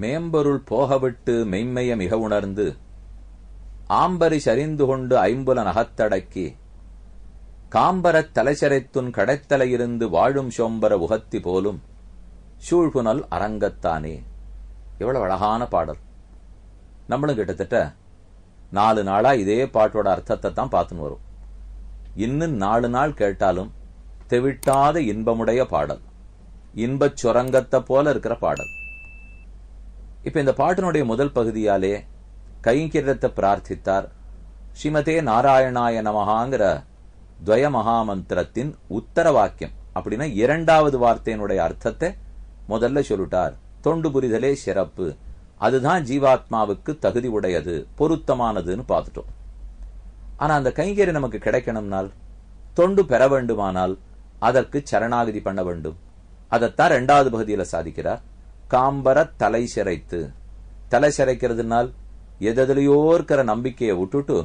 மேம்பொருள் போகவிட்டு மெய்மைய மிக உணர்ந்து ஆம்பரி சரிந்து கொண்டு ஐம்புல நகத்தடக்கி காம்பரத் தலைசரைத்துன் கடைத்தலையிருந்து வாழும் சோம்பர உகத்தி போலும் சூழ்புனல் அரங்கத்தானே எவ்வளவு அழகான பாடல் நம்மளும் கிட்டத்தட்ட நாலு நாளா இதே பாட்டோட அர்த்தத்தை தான் பார்த்துன்னு வரும் இன்னும் நாலு நாள் கேட்டாலும் தெவிட்டாத இன்பமுடைய பாடல் இன்பச் சுரங்கத்தை போல இருக்கிற பாடல் இப்ப இந்த பாட்டினுடைய முதல் பகுதியாலே கைங்கிரத்தை பிரார்த்தித்தார் ஸ்ரீமதே நாராயணாய நமகாங்கிற துவய மகாமந்திரத்தின் உத்தர வாக்கியம் அப்படின்னா இரண்டாவது வார்த்தையினுடைய அர்த்தத்தை முதல்ல சொல்லிட்டார் தொண்டு புரிதலே சிறப்பு அதுதான் ஜீவாத்மாவுக்கு தகுதி உடையது பொருத்தமானதுன்னு பார்த்துட்டோம் ஆனா அந்த கைங்கேறி நமக்கு கிடைக்கணும்னால் தொண்டு பெற வேண்டுமானால் அதற்கு சரணாகதி பண்ண வேண்டும் அதைத்தான் ரெண்டாவது பகுதியில சாதிக்கிறார் காம்பரத் தலை சிறைத்து தலை சிறைக்கிறதுனால் எதெதிலையோ இருக்கிற நம்பிக்கையை விட்டுட்டு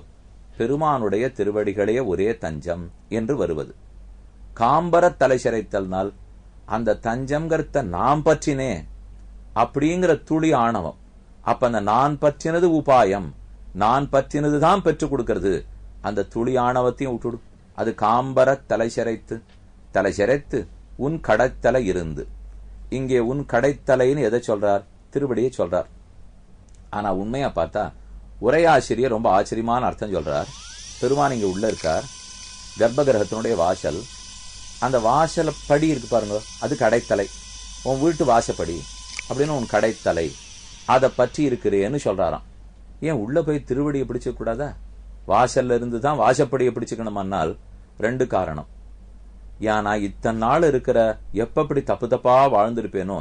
பெருமானுடைய திருவடிகளே ஒரே தஞ்சம் என்று வருவது காம்பரத் தலை சிறைத்தல்னால் அந்த தஞ்சம்ங்கிறத நாம் பற்றினே அப்படிங்கிற துளி ஆணவம் அப்ப அந்த நான் பற்றினது உபாயம் நான் பற்றினது தான் பெற்றுக் கொடுக்கிறது அந்த துளி ஆணவத்தையும் விட்டுடும் அது காம்பர தலை சிறைத்து தலை சிறைத்து உன் கடத்தலை இருந்து இங்கே உன் கடைத்தலைன்னு எதை சொல்றார் திருவடியை சொல்றார் ஆனா உண்மையா பார்த்தா உரை ஆசிரியர் ரொம்ப ஆச்சரியமான அர்த்தம் சொல்றார் பெருமான் இங்க உள்ள இருக்கார் கர்ப்ப கிரகத்தினுடைய வாசல் அந்த வாசல படி இருக்கு பாருங்க அது கடைத்தலை உன் வீட்டு வாசப்படி அப்படின்னு உன் கடைத்தலை அதை பற்றி இருக்கிறேன்னு சொல்றாராம் ஏன் உள்ள போய் திருவடியை பிடிச்சக்கூடாதா வாசல்ல இருந்து தான் வாசப்படியை பிடிச்சுக்கணுமானால் ரெண்டு காரணம் ஏன்னா இத்தனை நாள் இருக்கிற எப்ப இப்படி தப்பு தப்பா வாழ்ந்திருப்பேனோ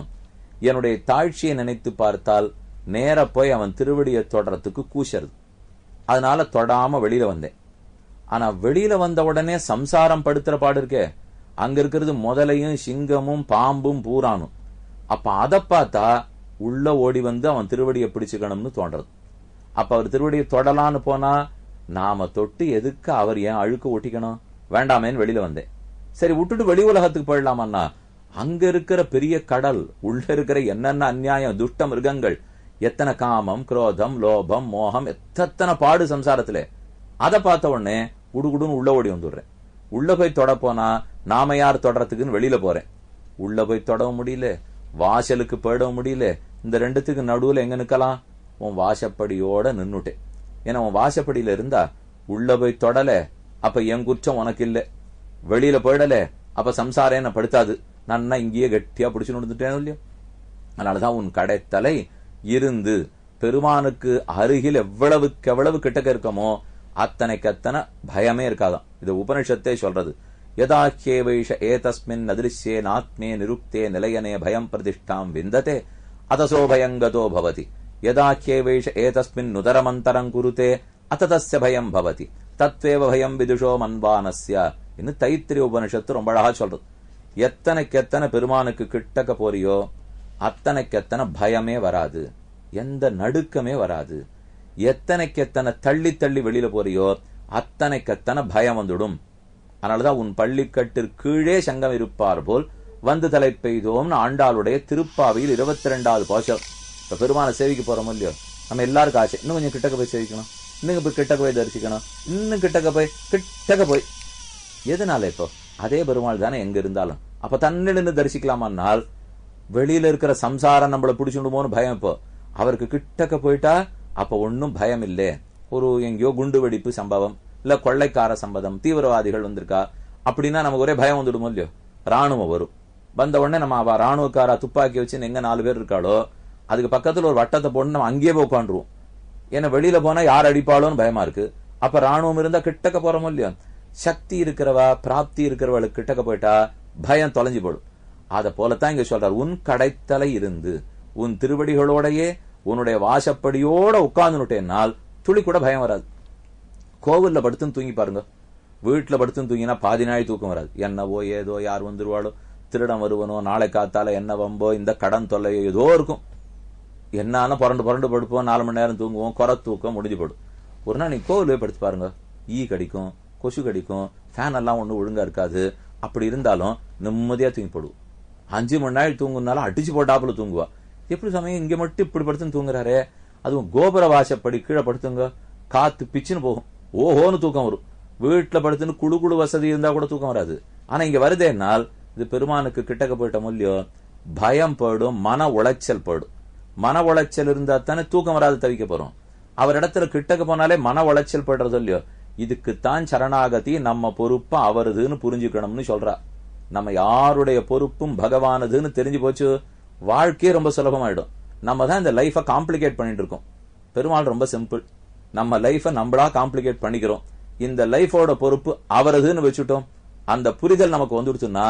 என்னுடைய தாழ்ச்சியை நினைத்து பார்த்தால் நேர போய் அவன் திருவடியை தொடரத்துக்கு கூசறது அதனால தொடாம வெளியில வந்தேன் ஆனா வெளியில வந்த உடனே சம்சாரம் படுத்துற பாடு இருக்கே அங்க இருக்கிறது முதலையும் சிங்கமும் பாம்பும் பூரானும் அப்ப அதை பார்த்தா உள்ள ஓடி வந்து அவன் திருவடியை பிடிச்சுக்கணும்னு தோன்றது அப்ப அவர் திருவடியை தொடலான்னு போனா நாம தொட்டு எதுக்கு அவர் ஏன் அழுக்க ஒட்டிக்கணும் வேண்டாமேன்னு வெளியில வந்தேன் சரி விட்டுட்டு வெளி உலகத்துக்கு போயிடலாமண்ணா அங்க இருக்கிற பெரிய கடல் உள்ள இருக்கிற என்னென்ன அந்நியாயம் துஷ்ட மிருகங்கள் எத்தனை காமம் குரோதம் லோபம் மோகம் எத்தனை பாடு சம்சாரத்துல அதை பார்த்த உடனே குடுகுடுன்னு உள்ள ஓடி வந்துடுறேன் உள்ள போய் தொடப்போனா நாம யார் தொடறதுக்குன்னு வெளியில போறேன் உள்ள போய் தொடவ முடியல வாசலுக்கு போயிடவும் முடியல இந்த ரெண்டுத்துக்கு நடுவுல எங்க நிக்கலாம் உன் வாசப்படியோட நின்னுட்டேன் ஏன்னா உன் வாசப்படியில இருந்தா உள்ள போய் தொடல அப்ப என் குற்றம் உனக்கு இல்லை வெளியில போயிடல அப்ப சம்சாரம் என்ன படுத்தாது நான் இங்கேயே கெட்டியா பிடிச்சு நடந்துட்டேன் இல்லையா அதனாலதான் உன் கடைத்தலை இருந்து பெருமானுக்கு அருகில் எவ்வளவுக்கு எவ்வளவு கிட்டக்க இருக்கமோ அத்தனைக்கு அத்தனை பயமே இருக்காதான் இது உபனிஷத்தே சொல்றது யதாக்கே வைஷ ஏதஸ்மின் அதிர்ஷ்யே நாத்மே நிருப்தே நிலையனே பயம் பிரதிஷ்டாம் விந்ததே அதசோ பயங்கதோ பவதி யதாக்கே வைஷ ஏதஸ்மின் நுதரமந்தரம் குருத்தே அத்ததஸ்ய பயம் பவதி தத்வேவ பயம் விதுஷோ மன்வானஸ்ய இன்னும் தைத்திரிய உபனிஷத்து ரொம்ப அழகா சொல்றது எத்தனைக்கெத்தனை பெருமானுக்கு கிட்டக்க போறியோ அத்தனைக்கெத்தனை பயமே வராது எந்த நடுக்கமே வராது எத்தனைக்கெத்தனை எத்தனை தள்ளி தள்ளி வெளியில போறியோ அத்தனைக்கு எத்தனை பயம் வந்துடும் அதனாலதான் உன் பள்ளிக்கட்டிற்கீழே சங்கம் இருப்பார் போல் வந்து தலை பெய்தோம்னு ஆண்டாளுடைய திருப்பாவையில் இருபத்தி ரெண்டாவது பாஷம் இப்ப பெருமான சேவிக்க போறோம் இல்லையோ நம்ம எல்லாருக்கும் ஆசை இன்னும் கொஞ்சம் கிட்டக்க போய் சேவிக்கணும் இன்னும் போய் கிட்டக்க போய் தரிசிக்கணும் இன்னும் கிட்டக்க போய் கிட்டக்க போய் எதனால இப்போ அதே பெருமாள் தானே எங்க இருந்தாலும் அப்ப தன்னிலிருந்து தரிசிக்கலாமான்னால் வெளியில இருக்கிற சம்சாரம் நம்மளை பிடிச்சுடுமோன்னு பயம் இப்போ அவருக்கு கிட்டக்க போயிட்டா அப்ப ஒன்னும் பயம் இல்லை ஒரு எங்கேயோ குண்டு வெடிப்பு சம்பவம் இல்ல கொள்ளைக்கார சம்பதம் தீவிரவாதிகள் வந்திருக்கா அப்படின்னா நமக்கு ஒரே பயம் வந்துடுமோ இல்லையோ ராணுவம் வரும் வந்த உடனே நம்ம அவ ராணுவக்காரா துப்பாக்கி வச்சு எங்க நாலு பேர் இருக்காளோ அதுக்கு பக்கத்துல ஒரு வட்டத்தை போட்டு நம்ம அங்கேயே உட்காந்துருவோம் ஏன்னா வெளியில போனா யார் அடிப்பாளோன்னு பயமா இருக்கு அப்ப ராணுவம் இருந்தா கிட்டக்க போறோமோ இல்லையோ சக்தி இருக்கிறவா பிராப்தி இருக்கிறவளுக்கு கிட்டக்க போயிட்டா பயம் தொலைஞ்சு போடும் அத போலத்தான் இங்க சொல்றார் உன் கடைத்தலை இருந்து உன் திருவடிகளோடையே உன்னுடைய வாசப்படியோட உட்கார்ந்துட்டேனால் துளி கூட பயம் வராது கோவில்ல படுத்துன்னு தூங்கி பாருங்க வீட்டுல படுத்துன்னு தூங்கினா பாதி நாய் தூக்கம் வராது என்னவோ ஏதோ யார் வந்துருவாளோ திருடம் வருவனோ நாளை காத்தால என்ன வம்போ இந்த கடன் தொல்லையோ ஏதோ இருக்கும் என்னாலும் புரண்டு புரண்டு படுப்போம் நாலு மணி நேரம் தூங்குவோம் குறை தூக்கம் முடிஞ்சு போடும் ஒரு நாள் நீ கோவிலே படுத்து பாருங்க ஈ கடிக்கும் கொசு கடிக்கும் ஃபேன் எல்லாம் ஒன்றும் ஒழுங்கா இருக்காது அப்படி இருந்தாலும் நிம்மதியா தூங்கி போடுவோம் அஞ்சு மணி நாள் தூங்குனாலும் அடிச்சு போட்டாப்புல தூங்குவா எப்படி சமயம் இங்க மட்டும் இப்படி படுத்துன்னு தூங்குறாரு அதுவும் கோபுர வாசப்படி கீழே படுத்துங்க காத்து பிச்சுன்னு போகும் ஓஹோன்னு தூக்கம் வரும் வீட்டுல படுத்துன்னு குழு குழு வசதி இருந்தா கூட தூக்கம் வராது ஆனா இங்க வருதேனால் இது பெருமானுக்கு கிட்டக்க போயிட்ட மூலியம் பயம் படும் மன உளைச்சல் போடும் மன உளைச்சல் இருந்தா தானே தூக்கம் வராது தவிக்க போறோம் அவர் இடத்துல கிட்டக்க போனாலே மன உளைச்சல் போடுறது இல்லையோ இதுக்குத்தான் சரணாகதி நம்ம பொறுப்பு அவருதுன்னு புரிஞ்சுக்கணும்னு சொல்றா நம்ம யாருடைய பொறுப்பும் பகவானதுன்னு தெரிஞ்சு போச்சு வாழ்க்கையே ரொம்ப சுலபமாயிடும் நம்ம தான் இந்த லைஃபை காம்ப்ளிகேட் பண்ணிட்டு இருக்கோம் பெருமாள் ரொம்ப சிம்பிள் நம்ம லைஃபை நம்மளா காம்ப்ளிகேட் பண்ணிக்கிறோம் இந்த லைஃபோட பொறுப்பு அவரதுன்னு வச்சுட்டோம் அந்த புரிதல் நமக்கு வந்துடுச்சுன்னா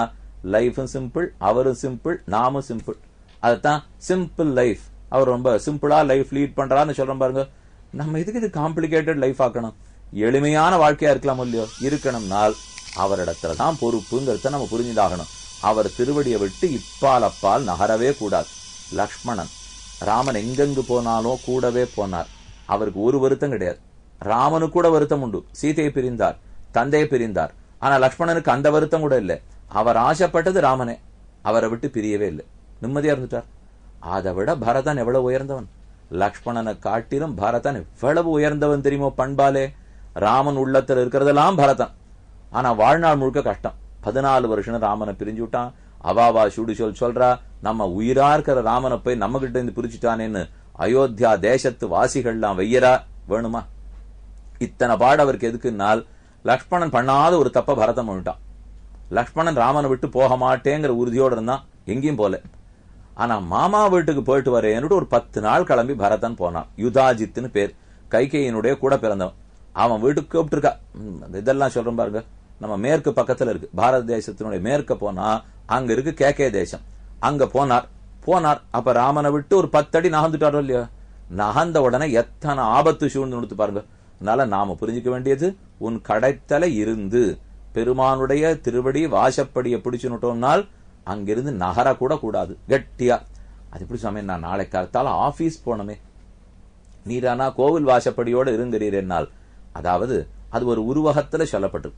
லைஃபும் சிம்பிள் அவரும் சிம்பிள் நாமும் சிம்பிள் அதுதான் சிம்பிள் லைஃப் அவர் ரொம்ப சிம்பிளா லைஃப் லீட் பண்றான்னு சொல்றோம் பாருங்க நம்ம இதுக்கு இது காம்ப்ளிகேட்டட் லைஃப் ஆக்கணும் எளிமையான வாழ்க்கையா இருக்கலாம் இல்லையோ இருக்கணும்னால் அவரிடத்துல தான் பொறுப்புங்கிறத நம்ம புரிஞ்சுதாகணும் அவர் திருவடியை விட்டு இப்பால் அப்பால் நகரவே கூடாது லக்ஷ்மணன் ராமன் எங்கெங்கு போனாலும் கூடவே போனார் அவருக்கு ஒரு வருத்தம் கிடையாது ராமனு கூட வருத்தம் உண்டு சீதையை பிரிந்தார் தந்தையை பிரிந்தார் ஆனா லக்ஷ்மணனுக்கு அந்த வருத்தம் கூட இல்லை அவர் ஆசைப்பட்டது ராமனே அவரை விட்டு பிரியவே இல்லை நிம்மதியா இருந்துட்டார் அதை விட பரதன் எவ்வளவு உயர்ந்தவன் லக்ஷ்மணனை காட்டிலும் பரதன் எவ்வளவு உயர்ந்தவன் தெரியுமோ பண்பாலே ராமன் உள்ளத்தில் இருக்கிறதெல்லாம் பரதன் ஆனா வாழ்நாள் முழுக்க கஷ்டம் பதினாலு வருஷம் ராமனை பிரிஞ்சு விட்டான் அவாவா சூடு சொல் சொல்றா நம்ம உயிரா இருக்கிற ராமனை போய் நம்ம கிட்ட இருந்து பிரிச்சுட்டானேன்னு அயோத்தியா தேசத்து வாசிகள்லாம் வெய்யரா வேணுமா இத்தனை பாடு அவருக்கு எதுக்குனால் லக்ஷ்மணன் பண்ணாத ஒரு தப்ப பரதம் பண்ணிட்டான் லக்ஷ்மணன் ராமனை விட்டு போக மாட்டேங்கிற உறுதியோடு இருந்தான் எங்கேயும் போல ஆனா மாமா வீட்டுக்கு போயிட்டு வரேன்னுட்டு ஒரு பத்து நாள் கிளம்பி பரதன் போனான் யுதாஜித்னு பேர் கைகையினுடைய கூட பிறந்தவன் அவன் வீட்டுக்கு கூப்பிட்டுருக்கா இதெல்லாம் சொல்றேன் பாருங்க நம்ம மேற்கு பக்கத்துல இருக்கு பாரத தேசத்தினுடைய மேற்க போனா அங்க இருக்கு கே கே தேசம் அங்க போனார் போனார் அப்ப ராமனை விட்டு ஒரு பத்தடி நகர்ந்துட்டாரோ இல்லையா நகர்ந்த உடனே எத்தனை ஆபத்து சூழ்ந்து பாருங்க அதனால நாம புரிஞ்சுக்க வேண்டியது உன் கடைத்தலை இருந்து பெருமானுடைய திருவடி வாசப்படியை பிடிச்சு நட்டோம்னால் அங்கிருந்து நகர கூட கூடாது கெட்டியா அது எப்படி சுவாமி நான் நாளை கருத்தால ஆபீஸ் போனமே நீரானா கோவில் வாசப்படியோட இருங்கிறீர் என்னால் அதாவது அது ஒரு உருவகத்தில் சொல்லப்பட்டு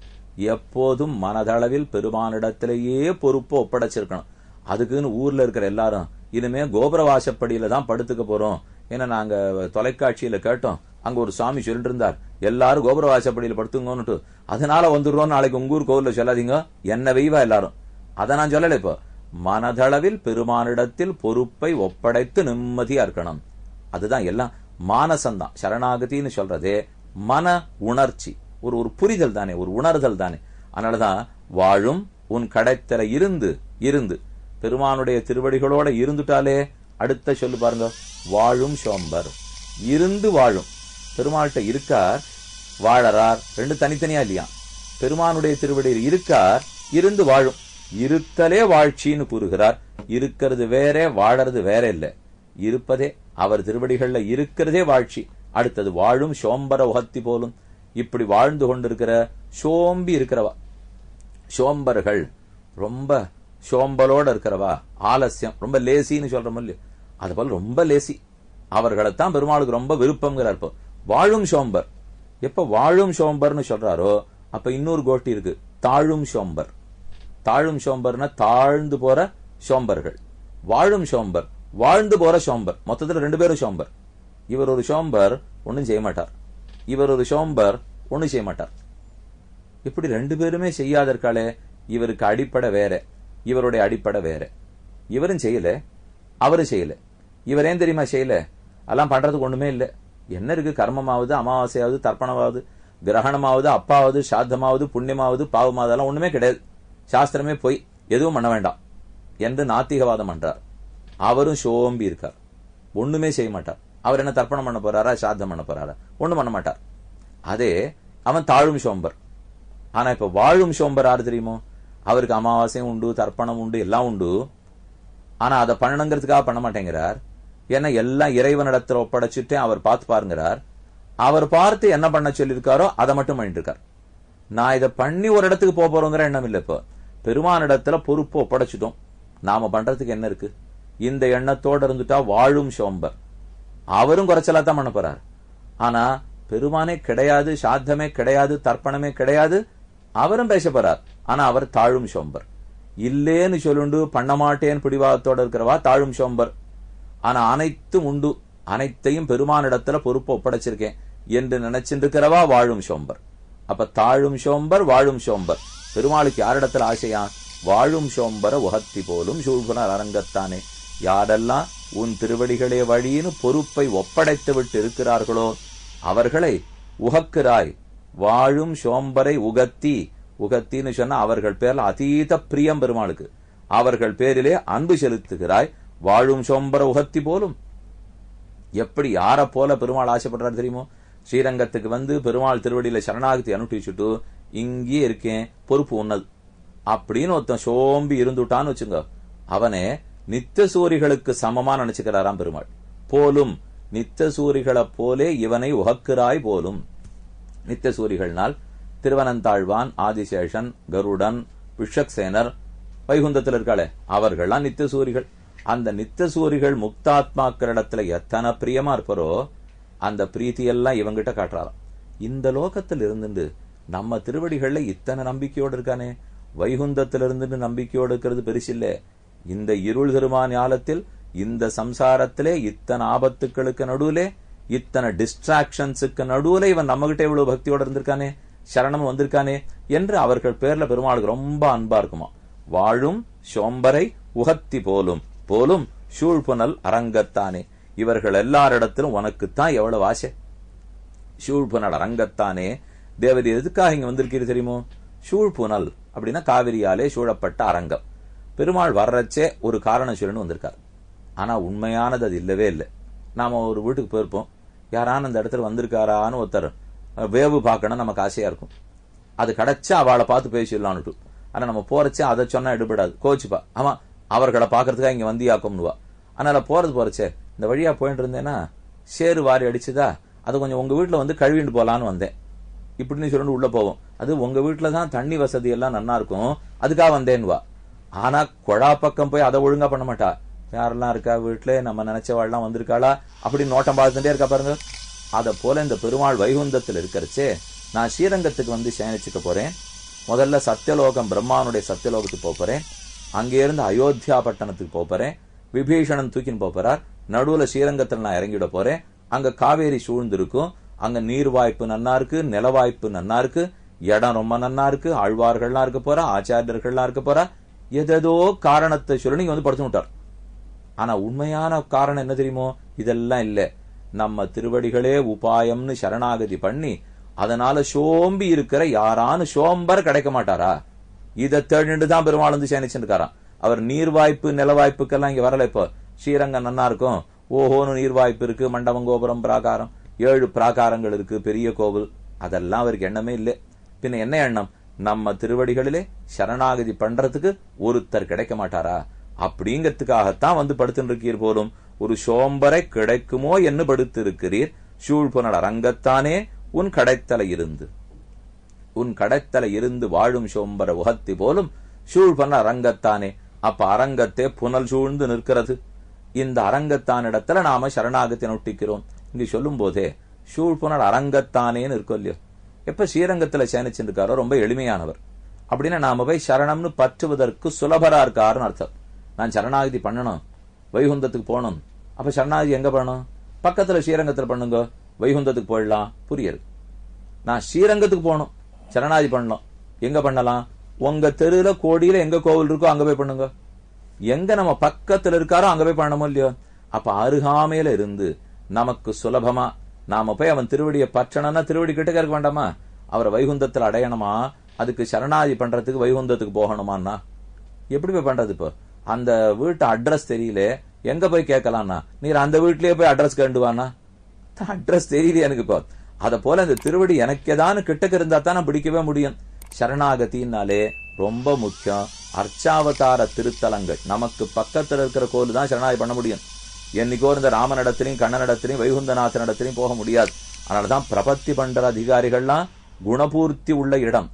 எப்போதும் மனதளவில் பெருமானிடத்திலேயே பொறுப்பை ஒப்படைச்சிருக்கணும் அதுக்குன்னு ஊர்ல இருக்கிற எல்லாரும் இனிமே கோபுரவாசப்படியில தான் படுத்துக்க போறோம் ஏன்னா நாங்க தொலைக்காட்சியில கேட்டோம் அங்க ஒரு சாமி சொல்லிட்டு இருந்தார் எல்லாரும் கோபுரவாசப்படியில படுத்துங்கன்னுட்டு அதனால வந்துடுறோம் நாளைக்கு உங்க ஊர் கோவில்ல சொல்லாதீங்க என்ன வெய்வா எல்லாரும் அதை நான் சொல்லல இப்போ மனதளவில் பெருமானிடத்தில் பொறுப்பை ஒப்படைத்து நிம்மதியா இருக்கணும் அதுதான் எல்லாம் மானசந்தான் சரணாகத்தின்னு சொல்றதே மன உணர்ச்சி ஒரு ஒரு புரிதல் தானே ஒரு உணர்தல் தானே அதனாலதான் வாழும் உன் கடைத்தர இருந்து இருந்து பெருமானுடைய திருவடிகளோட இருந்துட்டாலே அடுத்த சொல்லு பாருங்க வாழும் சோம்பர் இருந்து வாழும் பெருமாள்கிட்ட இருக்கார் வாழறார் ரெண்டு தனித்தனியா இல்லையா பெருமானுடைய திருவடியில் இருக்கார் இருந்து வாழும் இருத்தலே வாழ்ச்சின்னு கூறுகிறார் இருக்கிறது வேற வாழறது வேற இல்லை இருப்பதே அவர் திருவடிகள்ல இருக்கிறதே வாழ்ச்சி அடுத்தது வாழும் சோம்பர உகத்தி போலும் இப்படி வாழ்ந்து கொண்டிருக்கிற சோம்பி இருக்கிறவா சோம்பர்கள் ரொம்ப சோம்பலோட இருக்கிறவா ஆலசியம் ரொம்ப லேசின்னு சொல்றோம் இல்லையோ அது போல ரொம்ப லேசி அவர்களைத்தான் பெருமாளுக்கு ரொம்ப விருப்பம்ங்கிறார் இப்போ வாழும் சோம்பர் எப்ப வாழும் சோம்பர்னு சொல்றாரோ அப்ப இன்னொரு கோட்டி இருக்கு தாழும் சோம்பர் தாழும் சோம்பர்னா தாழ்ந்து போற சோம்பர்கள் வாழும் சோம்பர் வாழ்ந்து போற சோம்பர் மொத்தத்துல ரெண்டு பேரும் சோம்பர் இவர் ஒரு சோம்பர் ஒன்றும் செய்ய மாட்டார் இவர் ஒரு சோம்பர் ஒன்றும் செய்ய மாட்டார் இப்படி ரெண்டு பேருமே செய்யாதற்காலே இவருக்கு அடிப்படை வேற இவருடைய அடிப்படை வேற இவரும் செய்யல அவரும் செய்யல இவர் ஏன் தெரியுமா செய்யல அதெல்லாம் பண்றதுக்கு ஒண்ணுமே இல்லை என்ன இருக்கு கர்மமாவது அமாவாசையாவது தர்ப்பணமாவது கிரகணமாவது அப்பாவது சாத்தமாவது புண்ணியமாவது பாவமாவது அதெல்லாம் ஒண்ணுமே கிடையாது சாஸ்திரமே போய் எதுவும் பண்ண வேண்டாம் என்று நாத்திகவாதம் பண்றார் அவரும் சோம்பி இருக்கார் ஒண்ணுமே செய்ய மாட்டார் அவர் என்ன தர்ப்பணம் பண்ண போறாரா சாத்தம் பண்ண போறாரா ஒண்ணும் பண்ண மாட்டார் அதே அவன் தாழும் சோம்பர் ஆனா இப்ப வாழும் சோம்பர் யாரு தெரியுமோ அவருக்கு அமாவாசையும் உண்டு தர்ப்பணம் உண்டு எல்லாம் உண்டு ஆனா அதை பண்ணணுங்கிறதுக்காக பண்ண மாட்டேங்கிறார் ஏன்னா எல்லாம் இடத்துல ஒப்படைச்சிட்டு அவர் பார்த்து பாருங்கிறார் அவர் பார்த்து என்ன பண்ண சொல்லியிருக்காரோ அதை மட்டும் பண்ணிட்டு இருக்கார் நான் இதை பண்ணி ஒரு இடத்துக்கு போக போறோங்கிற எண்ணம் இல்லை இப்போ இடத்துல பொறுப்பு ஒப்படைச்சிட்டோம் நாம பண்றதுக்கு என்ன இருக்கு இந்த எண்ணத்தோட இருந்துட்டா வாழும் சோம்பர் அவரும் குறைச்சலா தான் பண்ண போறாரு ஆனா பெருமானே கிடையாது சாத்தமே கிடையாது தர்ப்பணமே கிடையாது அவரும் பேச போறார் ஆனா அவர் தாழும் சோம்பர் இல்லேன்னு சொல்லுண்டு பண்ண மாட்டேன் பிடிவாதத்தோட இருக்கிறவா தாழும் சோம்பர் ஆனா அனைத்தும் உண்டு அனைத்தையும் பெருமானிடத்துல பொறுப்பை ஒப்படைச்சிருக்கேன் என்று நினைச்சிருக்கிறவா இருக்கிறவா வாழும் சோம்பர் அப்ப தாழும் சோம்பர் வாழும் சோம்பர் பெருமாளுக்கு யாரிடத்துல ஆசையா வாழும் சோம்பர உகத்தி போலும் சூழ்புனர் அரங்கத்தானே யாரெல்லாம் உன் திருவடிகளே வழியின்னு பொறுப்பை ஒப்படைத்து விட்டு இருக்கிறார்களோ அவர்களை உகக்கிறாய் வாழும் சோம்பரை உகத்தி உகத்தின்னு சொன்னா அவர்கள் பேர்ல அதீத பிரியம் பெருமாளுக்கு அவர்கள் பேரிலே அன்பு செலுத்துகிறாய் வாழும் சோம்பர உகத்தி போலும் எப்படி யார போல பெருமாள் ஆசைப்படுறாரு தெரியுமோ ஸ்ரீரங்கத்துக்கு வந்து பெருமாள் திருவடியில சரணாகத்தை அனுப்பிச்சுட்டு இங்கேயே இருக்கேன் பொறுப்பு உன்னது அப்படின்னு ஒருத்தன் சோம்பி இருந்துட்டான்னு வச்சுங்க அவனே நித்த சூரிகளுக்கு சமமா நினைச்சுக்கிறாராம் பெருமாள் போலும் நித்த சூரிகளைப் போலே இவனை உகக்கிறாய் போலும் நித்த சூரிகள்னால் திருவனந்தாழ்வான் ஆதிசேஷன் கருடன் விஷக்சேனர் வைகுந்தத்தில் இருக்காளே அவர்கள்லாம் நித்த சூரிகள் அந்த நித்த சூரிகள் முக்தாத்மாக்களிடத்துல எத்தனை பிரியமா இருப்பாரோ அந்த பிரீத்தியெல்லாம் இவங்கிட்ட காட்டுறாராம் இந்த லோகத்தில் இருந்துட்டு நம்ம திருவடிகள்ல இத்தனை நம்பிக்கையோடு இருக்கானே வைகுந்தத்திலிருந்து நம்பிக்கையோடு இருக்கிறது பெருசில்லை இந்த இருள் தருமா ஞாலத்தில் இந்த சம்சாரத்திலே இத்தனை ஆபத்துக்களுக்கு நடுவுலே இத்தனை டிஸ்ட்ராக்ஷன்ஸுக்கு நடுவுல இவன் நம்மகிட்ட இவ்வளவு பக்தியோட இருந்திருக்கானே சரணம் வந்திருக்கானே என்று அவர்கள் பேர்ல பெருமாளுக்கு ரொம்ப அன்பா இருக்குமா வாழும் சோம்பரை உகத்தி போலும் போலும் சூழ்புனல் அரங்கத்தானே இவர்கள் எல்லாரிடத்திலும் உனக்குத்தான் எவ்வளவு ஆசை சூழ்புனல் அரங்கத்தானே தேவதி எதுக்காக இங்க வந்திருக்கிறது தெரியுமோ சூழ்புனல் அப்படின்னா காவிரியாலே சூழப்பட்ட அரங்கம் பெருமாள் வர்றச்சே ஒரு காரணம் சொல்லணும்னு வந்திருக்கார் ஆனால் உண்மையானது அது இல்லவே இல்லை நாம் ஒரு வீட்டுக்கு போயிருப்போம் யாரான அந்த இடத்துல வந்திருக்காரான்னு ஒருத்தர் வேவு பார்க்கணும் நமக்கு ஆசையாக இருக்கும் அது கிடச்சா அவளை பார்த்து பேசிடலான்னுட்டு ஆனால் நம்ம போகிறச்சே அதை சொன்னால் எடுபடாது கோச்சுப்பா ஆமாம் அவர்களை பார்க்கறதுக்காக இங்கே வா அதனால் போகிறது போறச்சே இந்த வழியாக போயிட்டு இருந்தேன்னா சேரு வாரி அடிச்சுதா அது கொஞ்சம் உங்கள் வீட்டில் வந்து கழுவிட்டு போகலான்னு வந்தேன் இப்படின்னு சொல்லிட்டு உள்ளே போவோம் அது உங்கள் வீட்டில் தான் தண்ணி வசதி எல்லாம் நல்லா இருக்கும் அதுக்காக வந்தேன்னுவா ஆனா கொழா பக்கம் போய் அதை ஒழுங்கா பண்ண மாட்டா யாரெல்லாம் இருக்கா வீட்டுல நம்ம நினைச்சவாள்லாம் வந்திருக்காளா அப்படி நோட்டம் பார்த்துட்டே இருக்கா பாருங்க அதை போல இந்த பெருமாள் வைகுந்தத்தில் இருக்கிறச்சே நான் ஸ்ரீரங்கத்துக்கு வந்து சேனிச்சுக்க போறேன் முதல்ல சத்தியலோகம் பிரம்மானுடைய சத்தியலோகத்துக்கு போகிறேன் அங்கேருந்து அயோத்தியா பட்டணத்துக்கு போகிறேன் விபீஷணன் தூக்கின்னு போகிறார் நடுவில் ஸ்ரீரங்கத்தில் நான் இறங்கிட போறேன் அங்க காவேரி சூழ்ந்திருக்கும் அங்க நீர் வாய்ப்பு நன்னா இருக்கு நில வாய்ப்பு நன்னா இருக்கு இடம் ரொம்ப நன்னா இருக்கு ஆழ்வார்கள்லாம் இருக்க போறா ஆச்சாரியர்கள்லாம் இருக்க போறா எதோ காரணத்தை சொல்லி நீங்க வந்து படுத்து விட்டார் ஆனா உண்மையான காரணம் என்ன தெரியுமோ இதெல்லாம் இல்ல நம்ம திருவடிகளே உபாயம்னு சரணாகதி பண்ணி அதனால சோம்பி இருக்கிற யாரானு சோம்பர் கிடைக்க மாட்டாரா இதை தேடிண்டு தான் பெருமாள் வந்து சேனிச்சுருக்காராம் அவர் நீர்வாய்ப்பு நிலவாய்ப்புக்கெல்லாம் இங்க வரல இப்போ ஸ்ரீரங்கம் நன்னா இருக்கும் ஓஹோனு நீர்வாய்ப்பு இருக்கு மண்டபம் கோபுரம் பிராகாரம் ஏழு பிராகாரங்கள் இருக்கு பெரிய கோவில் அதெல்லாம் அவருக்கு எண்ணமே இல்லை பின்ன என்ன எண்ணம் நம்ம திருவடிகளிலே சரணாகதி பண்றதுக்கு ஒருத்தர் கிடைக்க மாட்டாரா அப்படிங்கிறதுக்காகத்தான் வந்து படுத்துட்டு இருக்கீர் போலும் ஒரு சோம்பரை கிடைக்குமோ என்று படுத்து இருக்கிறீர் சூழ் புனல் அரங்கத்தானே உன் கடைத்தலை இருந்து உன் கடைத்தலை இருந்து வாழும் சோம்பர உகத்தி போலும் சூழ்பொன அரங்கத்தானே அப்ப அரங்கத்தே புனல் சூழ்ந்து நிற்கிறது இந்த அரங்கத்தானிடத்துல நாம சரணாகத்தை நொட்டிக்கிறோம் இங்கு சொல்லும் போதே சூழ்புணர் அரங்கத்தானேன்னு நிற்கொல்லியோ இல்லையோ எப்ப ஸ்ரீரங்கத்துல சேனிச்சிருக்காரோ ரொம்ப எளிமையானவர் அப்படின்னா நாம போய் சரணம்னு பற்றுவதற்கு சுலபரா இருக்காருன்னு அர்த்தம் நான் சரணாகதி பண்ணணும் வைகுந்தத்துக்கு போகணும் அப்ப சரணாகதி எங்க பண்ணணும் பக்கத்துல ஸ்ரீரங்கத்துல பண்ணுங்க வைகுந்தத்துக்கு போயிடலாம் புரியுது நான் ஸ்ரீரங்கத்துக்கு போகணும் சரணாதி பண்ணலாம் எங்க பண்ணலாம் உங்க தெருல கோடியில எங்க கோவில் இருக்கோ அங்க போய் பண்ணுங்க எங்க நம்ம பக்கத்துல இருக்காரோ அங்க போய் பண்ணமோ இல்லையோ அப்ப அருகாமையில இருந்து நமக்கு சுலபமா நாம போய் அவன் திருவடியை பற்றணும்னா திருவடி கிட்டக்க இருக்க வேண்டாமா அவரை வைகுந்தத்தில் அடையணுமா அதுக்கு சரணாதி பண்றதுக்கு வைகுந்தத்துக்கு போகணுமாண்ணா எப்படி போய் பண்றது இப்போ அந்த வீட்டு அட்ரஸ் தெரியல எங்க போய் கேட்கலாம்னா நீர் அந்த வீட்லயே போய் அட்ரஸ் கண்டுவானா அட்ரஸ் தெரியல எனக்கு இப்போ அத போல இந்த திருவடி எனக்கேதான கிட்டக்க இருந்தா தான் பிடிக்கவே முடியும் சரணாகத்தின்னாலே ரொம்ப முக்கியம் அர்ச்சாவதார திருத்தலங்கள் நமக்கு பக்கத்தில் இருக்கிற கோவில் தான் சரணாதி பண்ண முடியும் என்னைக்கோ இருந்த ராமனிடத்திலையும் கண்ணனிடத்திலையும் வைகுந்தநாதனிடத்திலையும் போக முடியாது அதனாலதான் பிரபத்தி பண்ற அதிகாரிகள்லாம் குணபூர்த்தி உள்ள இடம்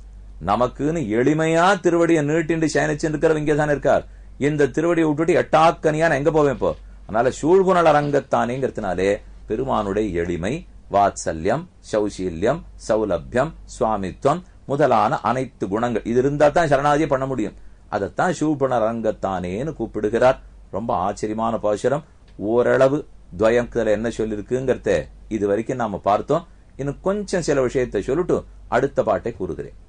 நமக்குன்னு எளிமையா திருவடியை நீட்டிண்டு சயனிச்சு இருக்கிறவங்க இங்கே இருக்கார் இந்த திருவடியை விட்டுட்டு எட்டாக்கனியா நான் எங்க போவேன் இப்போ அதனால சூழ்குணல் அரங்கத்தானேங்கிறதுனாலே பெருமானுடைய எளிமை வாத்சல்யம் சௌசீல்யம் சௌலபியம் சுவாமித்வம் முதலான அனைத்து குணங்கள் இது இருந்தா தான் சரணாதியை பண்ண முடியும் அதைத்தான் சூழ்குண ரங்கத்தானேன்னு கூப்பிடுகிறார் ரொம்ப ஆச்சரியமான பாசுரம் ஓரளவு துவயம் இதில் என்ன சொல்லியிருக்குங்கிறத இது வரைக்கும் நாம பார்த்தோம் இன்னும் கொஞ்சம் சில விஷயத்தை சொல்லிட்டு அடுத்த பாட்டை கூறுகிறேன்